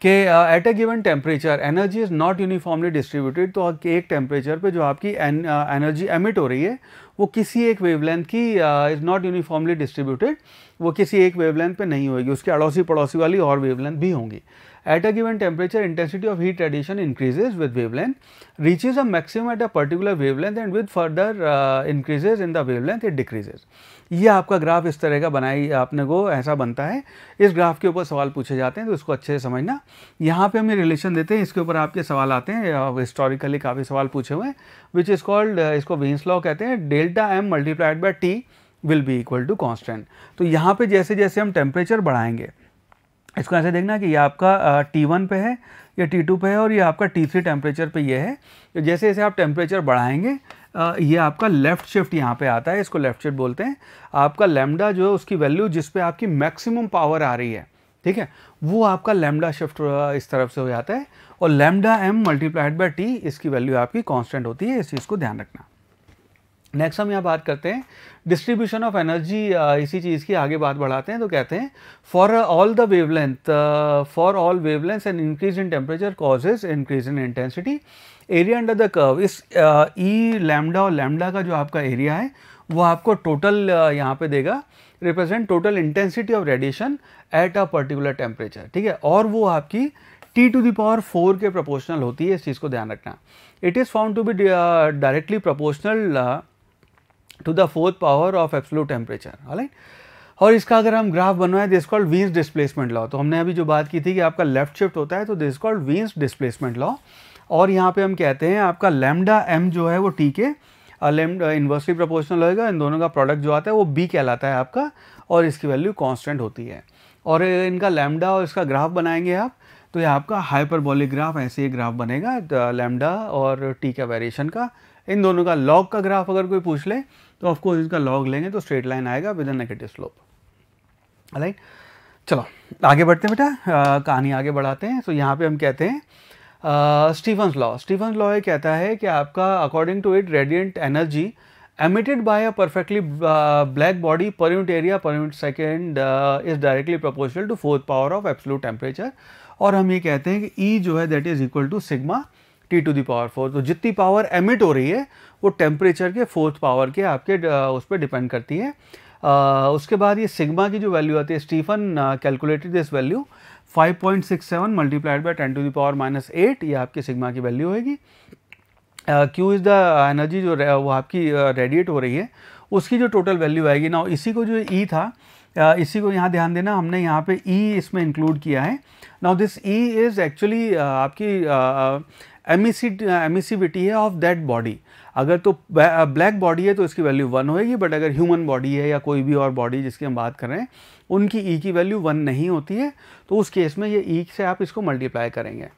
कि at a given temperature energy is not uniformly distributed तो एक टेम्परेचर पे जो आपकी एनर्जी एमिट uh, हो रही है वो किसी एक वेवलेंथ की इज़ नॉट यूनिफॉर्मली डिस्ट्रीब्यूटेड वो किसी एक वेवलेंथ पे नहीं होगी उसके अड़ोसी पड़ोसी वाली और वेवलेंथ भी होंगी At a given temperature, intensity of heat radiation increases with wavelength, reaches a maximum at a particular wavelength and with further uh, increases in the wavelength it decreases. ये आपका ग्राफ इस तरह का बनाई आपने को ऐसा बनता है इस ग्राफ के ऊपर सवाल पूछे जाते हैं तो इसको अच्छे से समझना यहाँ पे हम ये रिलेशन देते हैं इसके ऊपर आपके सवाल आते हैं हिस्टोरिकली काफ़ी सवाल पूछे हुए हैं विच इज़ कॉल्ड इसको वेंस लॉ कहते हैं delta M multiplied by T will be equal to constant तो यहाँ पे जैसे जैसे हम टेम्परेचर बढ़ाएंगे इसको ऐसे देखना कि ये आपका टी वन पे है या टी टू पे है और ये आपका टी थ्री टेम्परेचर पे ये है तो जैसे जैसे आप टेम्परेचर बढ़ाएंगे ये आपका लेफ़्ट शिफ्ट यहाँ पे आता है इसको लेफ़्ट शिफ्ट बोलते हैं आपका लेमडा जो है उसकी वैल्यू जिस पे आपकी मैक्सिमम पावर आ रही है ठीक है वो आपका लेमडा शिफ्ट इस तरफ से हो जाता है और lambda M multiplied by T इसकी वैल्यू आपकी कॉन्स्टेंट होती है इस चीज़ को ध्यान रखना नेक्स्ट हम यहाँ बात करते हैं डिस्ट्रीब्यूशन ऑफ एनर्जी इसी चीज़ की आगे बात बढ़ाते हैं तो कहते हैं for all the wavelength for all wavelength and increase in temperature causes increase in intensity area under the curve इस ई लैमडा लैम्डा और लैमडा का जो आपका एरिया है वो आपको टोटल uh, यहाँ पे देगा represent total intensity of radiation at a particular temperature ठीक है और वो आपकी T to the power four के प्रोपोर्शनल होती है इस चीज़ को ध्यान रखना it is found to be directly proportional to the fourth power of absolute temperature right और इसका अगर हम ग्राफ बनवाए this called Wien's displacement law तो हमने अभी जो बात की थी कि आपका लेफ्ट शिफ्ट होता है तो this called Wien's displacement law और यहाँ पे हम कहते हैं आपका लेमडा एम जो है वो टी के इन्वर्सली प्रोपोर्शनल होएगा इन दोनों का प्रोडक्ट जो आता है वो बी कहलाता है आपका और इसकी वैल्यू कॉन्स्टेंट होती है और इनका लेमडा और इसका ग्राफ बनाएंगे आप तो ये आपका हाइपरबॉलिक ग्राफ ऐसे ही ग्राफ बनेगा लेमडा और टी का वेरिएशन का इन दोनों का लॉग का ग्राफ अगर कोई पूछ ले तो ऑफकोर्स इसका लॉग लेंगे तो स्ट्रेट लाइन आएगा विद नेगेटिव स्लोप राइट चलो आगे बढ़ते हैं बेटा कहानी आगे बढ़ाते हैं सो यहाँ पे हम कहते हैं स्टीफन्स लॉ स्टीफन्स लॉ ये कहता है कि आपका according to it radiant energy emitted by a perfectly black body per unit area per unit second is directly proportional to fourth power of power temperature और हम ये कहते हैं कि E जो है that is equal to sigma T to the power four तो जितनी पावर एमिट हो रही है वो टेम्परेचर के फोर्थ पावर के आपके उस पर डिपेंड करती है आ, उसके बाद ये सिग्मा की जो वैल्यू आती है Stefan calculated this value 5.67 point six seven multiplied by ten to the power power minus eight ये आपकी सिग्मा की वैल्यू होगी क्यू इज़ द एनर्जी जो वो आपकी रेडिएट uh, हो रही है उसकी जो टोटल वैल्यू आएगी ना इसी को जो ई e था इसी को यहाँ ध्यान देना हमने यहाँ पे ई e इसमें इंक्लूड किया है now this E is actually आपकी एमिसिविटी uh, है ऑफ दैट बॉडी अगर तो ब्लैक बॉडी uh, है तो इसकी वैल्यू वन होएगी बट अगर ह्यूमन बॉडी है या कोई भी और बॉडी जिसकी हम बात कर रहे हैं उनकी ई e की वैल्यू वन नहीं होती है तो उस केस में ये ई e से आप इसको मल्टीप्लाई करेंगे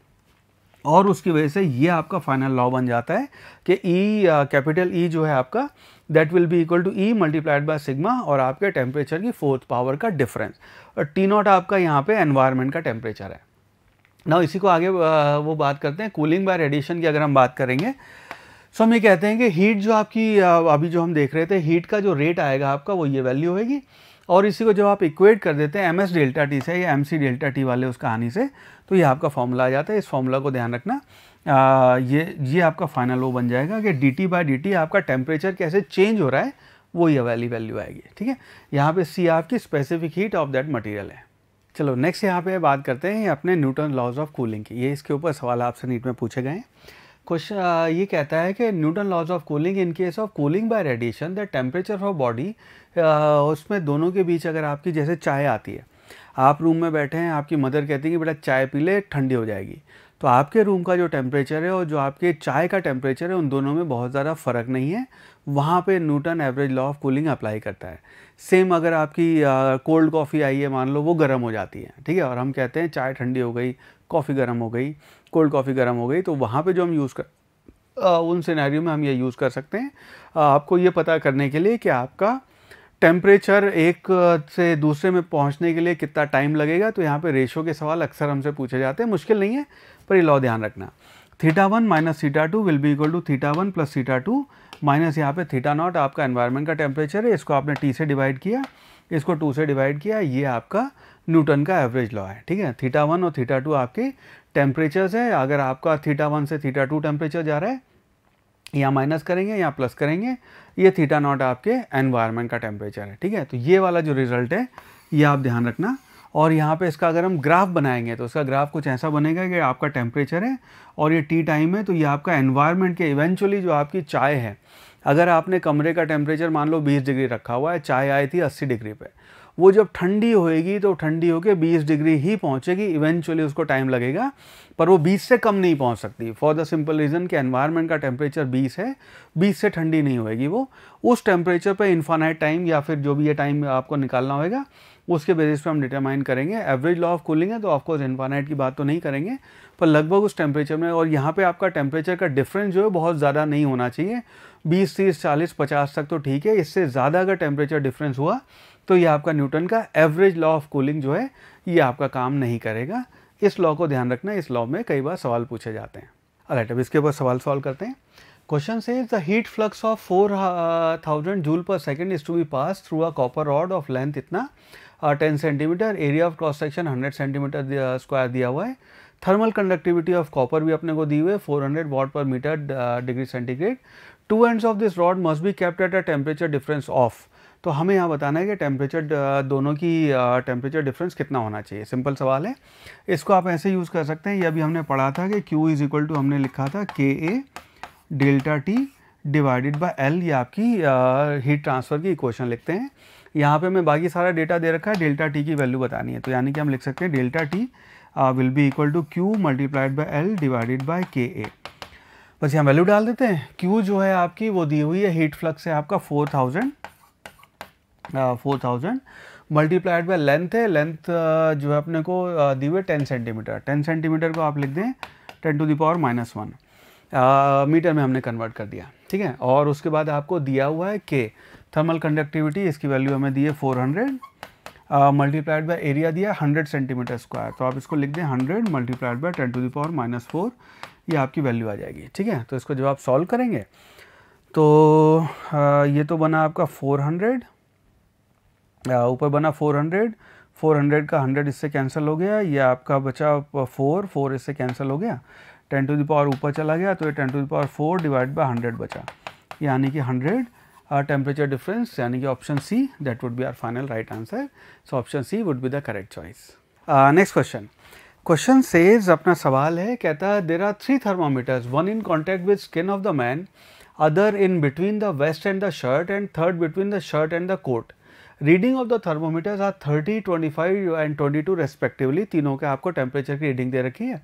और उसकी वजह से ये आपका फाइनल लॉ बन जाता है कि ई कैपिटल ई जो है आपका that will be equal to E multiplied by sigma और आपके टेम्परेचर की फोर्थ पावर का डिफरेंस और टी नॉट आपका यहाँ पे एनवायरनमेंट का टेम्परेचर है ना इसी को आगे वो बात करते हैं कूलिंग बाय रेडिएशन की अगर हम बात करेंगे सो हम ये कहते हैं कि हीट जो आपकी अभी जो हम देख रहे थे हीट का जो रेट आएगा आपका वो ये वैल्यू होगी और इसी को जब आप इक्वेट कर देते हैं एम एस डेल्टा टी से या एम सी डेल्टा टी वाले उसका आने से तो ये आपका फॉर्मूला आ जाता है इस फॉर्मूला को ध्यान रखना आ, ये ये आपका फाइनल वो बन जाएगा कि D T by D T आपका टेम्परेचर कैसे चेंज हो रहा है वो ये वाली वैल्यू आएगी ठीक है यहाँ पे सी आपकी specific heat of that material है चलो नेक्स्ट यहाँ पे बात करते हैं अपने न्यूटन लॉज ऑफ कूलिंग की ये इसके ऊपर सवाल आपसे नीट में पूछे गए हैं क्वेश्चन ये कहता है कि Newton laws of cooling in case of cooling by radiation the temperature of body उसमें दोनों के बीच अगर आपकी जैसे चाय आती है आप रूम में बैठे हैं आपकी मदर कहती है कि बेटा चाय पी ले ठंडी हो जाएगी तो आपके रूम का जो टेम्परेचर है और जो आपके चाय का टेम्परेचर है उन दोनों में बहुत ज़्यादा फ़र्क नहीं है वहाँ पे Newton average law of cooling apply करता है सेम अगर आपकी कोल्ड कॉफ़ी आई है मान लो वो गर्म हो जाती है ठीक है और हम कहते हैं चाय ठंडी हो गई कॉफ़ी गर्म हो गई कोल्ड कॉफ़ी गर्म हो गई तो वहाँ पे जो हम यूज़ कर आ, उन सिनेरियो में हम ये यूज़ कर सकते हैं आ, आपको ये पता करने के लिए कि आपका टेम्परेचर एक से दूसरे में पहुँचने के लिए कितना टाइम लगेगा तो यहाँ पर रेशो के सवाल अक्सर हमसे पूछे जाते हैं मुश्किल नहीं है पर ये लॉ ध्यान रखना theta one minus theta two will be equal to theta one plus theta two minus यहाँ पे थीटा नॉट आपका एनवायरनमेंट का टेम्परेचर है इसको आपने टी से डिवाइड किया इसको टू से डिवाइड किया ये आपका न्यूटन का एवरेज लॉ है ठीक है थीटा वन और थीटा टू आपके टेम्परेचर्स है अगर आपका थीटा वन से थीटा टू टेम्परेचर जा रहा है या माइनस करेंगे या प्लस करेंगे ये थीटा नॉट आपके एनवायरनमेंट का टेम्परेचर है ठीक है तो ये वाला जो रिजल्ट है ये आप ध्यान रखना और यहाँ पे इसका अगर हम ग्राफ बनाएंगे तो इसका ग्राफ कुछ ऐसा बनेगा कि आपका टेम्परेचर है और ये टी टाइम है तो ये आपका एनवायरनमेंट के इवेंचुअली जो आपकी चाय है अगर आपने कमरे का टेम्परेचर मान लो 20 डिग्री रखा हुआ है चाय आई थी 80 डिग्री पे वो जब ठंडी होएगी तो ठंडी होकर बीस डिग्री ही पहुँचेगी इवेंचुअली उसको टाइम लगेगा पर वो 20 से कम नहीं पहुंच सकती फॉर द सिंपल रीज़न कि एनवायरनमेंट का टेम्परेचर 20 है 20 से ठंडी नहीं होएगी वो उस टेम्परेचर पर इन्फानाइट टाइम या फिर जो भी ये टाइम आपको निकालना होगा उसके बेसिस पे हम डिटरमाइन करेंगे एवरेज लॉ ऑफ कूलिंग है तो ऑफकोर्स इन्फानाइट की बात तो नहीं करेंगे पर लगभग उस टेम्परेचर में और यहाँ पे आपका टेम्परेचर का डिफरेंस जो है बहुत ज़्यादा नहीं होना चाहिए 20, 30, 40, 50 तक तो ठीक है इससे ज़्यादा अगर टेम्परेचर डिफरेंस हुआ तो ये आपका न्यूटन का एवरेज लॉ ऑफ कूलिंग जो है ये आपका काम नहीं करेगा इस लॉ को ध्यान रखना इस लॉ में कई बार सवाल पूछे जाते हैं अलर्ट अब इसके ऊपर सवाल सॉल्व करते हैं क्वेश्चन से the heat flux of four thousand joule per second is to be pass through a copper rod of length इतना 10 centimetre area of cross section 100 centimetre square दिया हुआ है थर्मल कंडक्टिविटी ऑफ कॉपर भी अपने को दी हुई है 400 watt per metre degree centigrade two ends of this rod must be kept at a temperature difference of तो हमें यहाँ बताना है कि टेम्परेचर uh, दोनों की टेम्परेचर uh, डिफरेंस कितना होना चाहिए सिंपल सवाल है इसको आप ऐसे यूज़ कर सकते हैं ये अभी हमने पढ़ा था कि Q इज इक्वल टू हमने लिखा था K A delta T divided by L ये आपकी हीट uh, ट्रांसफ़र की इक्वेशन लिखते हैं यहाँ पे मैं बाकी सारा डेटा दे रखा है डेल्टा टी की वैल्यू बतानी है तो यानी कि हम लिख सकते हैं delta T will be equal to Q multiplied by L divided by K A बस यहाँ वैल्यू डाल देते हैं क्यू जो है आपकी वो दी हुई है हीट फ्लक्स है आपका four thousand four thousand multiplied by length है लेंथ uh, जो है अपने को uh, दी हुई है टेन सेंटीमीटर टेन सेंटीमीटर को आप लिख दें ten to the power minus one metre में हमने कन्वर्ट कर दिया ठीक है और उसके बाद आपको दिया हुआ है के थर्मल कंडक्टिविटी इसकी वैल्यू हमें दी है four hundred multiplied by area दिया हंड्रेड सेंटीमीटर स्क्वायर तो आप इसको लिख दें hundred multiplied by ten to the power minus four ये आपकी वैल्यू आ जाएगी ठीक है तो इसको जब आप सॉल्व करेंगे तो आ, ये तो बना आपका फोर हंड्रेड ऊपर बना फोर हंड्रेड फोर हंड्रेड का हंड्रेड इससे कैंसिल हो गया ये आपका बचा फोर फोर इससे कैंसिल हो गया टेन टू दावर ऊपर चला गया तो ये ten to the power four divide by hundred बचा यानी कि हंड्रेड temperature difference यानी कि option C that would be our final right answer. So, option C would be the correct choice. Uh, next question. Question says अपना सवाल है कहता है there are three thermometers one in contact with skin of the man other in between the vest and the shirt and third between the shirt and the coat. Reading of the thermometers are 30, 25 and 22 respectively तीनों के आपको temperature की reading दे रखी है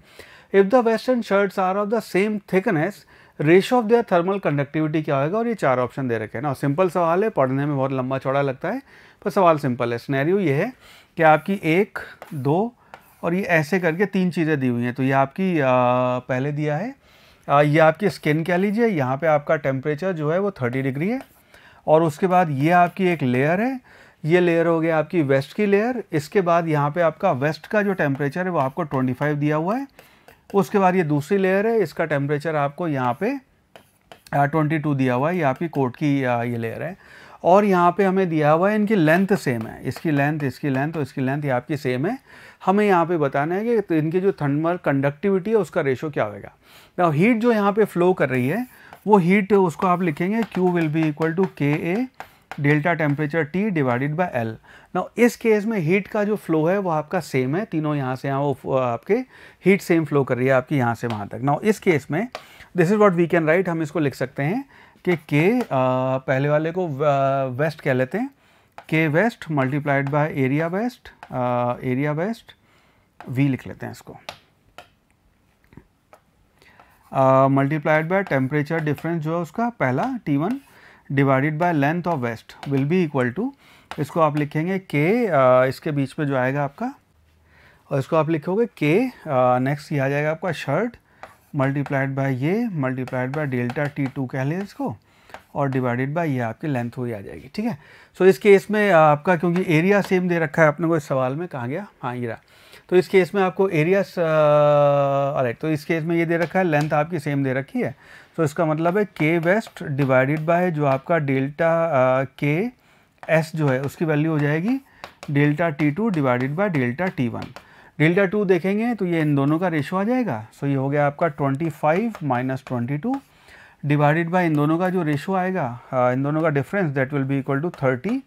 if the western shirts are of the same thickness ratio of their thermal conductivity क्या होगा और ये चार ऑप्शन दे रखे हैं ना सिंपल सवाल है पढ़ने में बहुत लंबा चौड़ा लगता है पर सवाल सिंपल है स्नैरियो ये है कि आपकी एक दो और ये ऐसे करके तीन चीज़ें दी हुई हैं तो ये आपकी आ, पहले दिया है आ, ये आपकी स्किन कह लीजिए यहाँ पे आपका टेम्परेचर जो है वो थर्टी डिग्री है और उसके बाद ये आपकी एक लेयर है ये लेयर हो गया आपकी वेस्ट की लेयर इसके बाद यहाँ पे आपका वेस्ट का जो टेम्परेचर है वो आपको ट्वेंटी दिया हुआ है उसके बाद ये दूसरी लेयर है इसका टेम्परेचर आपको यहाँ पे ट्वेंटी टू दिया हुआ है ये आपकी कोट की ये लेयर है और यहाँ पे हमें दिया हुआ है इनकी लेंथ सेम है इसकी लेंथ इसकी लेंथ और इसकी लेंथ ये आपकी सेम है हमें यहाँ पे बताना है कि तो इनकी जो थर्मल कंडक्टिविटी है उसका रेशो क्या होगा ना हीट जो यहाँ पे फ्लो कर रही है वो हीट उसको आप लिखेंगे Q will be equal to K A delta temperature T divided by L ना इस केस में हीट का जो फ्लो है वो आपका सेम है तीनों यहाँ से यहाँ वो आपके हीट सेम फ्लो कर रही है आपकी यहाँ से वहाँ तक नाउ इस केस में this is what we can write हम इसको लिख सकते हैं कि के आ, पहले वाले को वेस्ट कह लेते हैं के vest multiplied by area vest area vest we लिख लेते हैं इसको मल्टीप्लाइड बाय टेम्परेचर डिफरेंस जो है उसका पहला T one divided by length of vest will be equal to इसको आप लिखेंगे के इसके बीच में जो आएगा आपका और इसको आप लिखोगे के नेक्स्ट ये आ जाएगा आपका शर्ट मल्टीप्लाइड बाय ये multiplied by delta T two कह लें इसको और डिवाइडेड बाय ये आपकी लेंथ हुई आ जाएगी ठीक है सो so, इस केस में आपका क्योंकि एरिया सेम दे रखा है आपने को इस सवाल में कहाँ गया हाँ ये रहा तो इस केस में आपको एरिया राइट तो इस केस में ये दे रखा है लेंथ आपकी सेम दे रखी है तो इसका मतलब है के वेस्ट डिवाइडेड बाय जो आपका डेल्टा के एस जो है उसकी वैल्यू हो जाएगी delta T two divided by delta T one delta two देखेंगे तो ये इन दोनों का रेशो आ जाएगा सो so ये हो गया आपका twenty five minus twenty two divided by इन दोनों का जो रेशो आएगा इन दोनों का difference that will be equal to thirty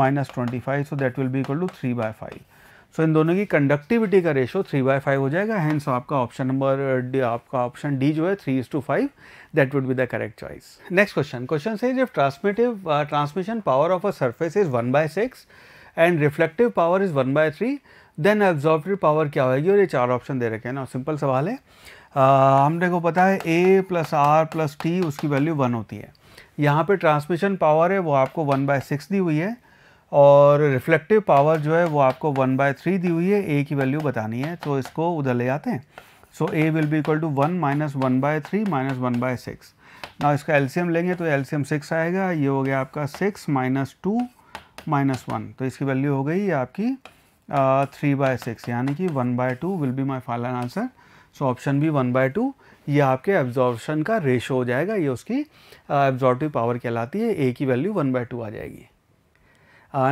minus twenty five so that will be equal to three by five so इन दोनों की कंडक्टिविटी का रेशो थ्री बाय फाइव हो जाएगा हैंस आपका ऑप्शन नंबर आपका ऑप्शन डी जो है three is to five that would be the correct choice. Next question. Question says if transmittive uh, transmission power of a surface is 1 by 6 and reflective power is 1 by 3 then absorptive power क्या होगी और ये चार option दे रखे हैं ना simple सवाल है आ, हमने को पता है A plus R plus T उसकी वैल्यू वन होती है यहाँ पे ट्रांसमिशन पावर है वो आपको वन बाय सिक्स दी हुई है और रिफ्लेक्टिव पावर जो है वो आपको वन बाय थ्री दी हुई है ए की वैल्यू बतानी है तो इसको उधर ले आते हैं so A will be equal to one minus one by three minus one by six ना इसका एल्सीयम लेंगे तो एल्सीयम सिक्स आएगा ये हो गया आपका six minus two minus one तो इसकी वैल्यू हो गई आपकी थ्री बाय सिक्स यानी कि one by two will be my final answer so option B one by two ये आपके एब्जॉर्बन का रेशो हो जाएगा ये उसकी एब्जॉर्बिव पावर कहलाती है ए की वैल्यू वन बाय टू आ जाएगी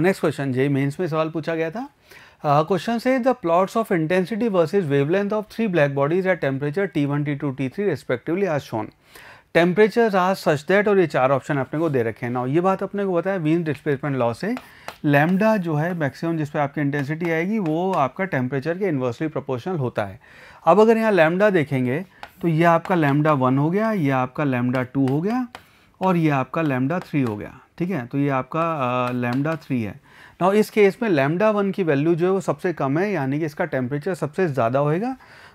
नेक्स्ट क्वेश्चन जे मेंस में सवाल पूछा गया था क्वेश्चन से the plots of intensity versus wavelength of three black bodies at temperature T one T two T three respectively as shown temperature as such that और ये चार ऑप्शन अपने को दे रखे हैं ना ये बात अपने को बताया वीन डिस्प्लेसमेंट लॉ से लैमडा जो है मैक्सिमम जिस पर आपकी इंटेंसिटी आएगी वो आपका टेम्परेचर के इन्वर्सली प्रोपोर्शनल होता है अब अगर यहाँ लैमडा देखेंगे तो ये आपका लैमडा वन हो गया ये आपका लैमडा टू हो गया और ये आपका लैमडा थ्री हो गया ठीक है तो ये आपका लैमडा uh, थ्री है नाउ इस केस में लेमडा वन की वैल्यू जो है वो सबसे कम है यानी कि इसका टेम्परेचर सबसे ज़्यादा होएगा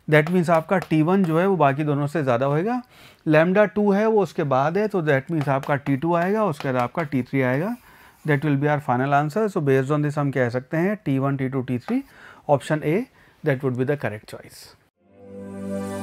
दैट मीन्स आपका टी वन जो है वो बाकी दोनों से ज़्यादा होएगा लेमडा टू है वो उसके बाद है तो दैट मीन्स आपका टी टू आएगा उसके बाद आपका टी थ्री आएगा that will be our final answer so based on this हम कह सकते हैं T one T two T three option A that would be the correct choice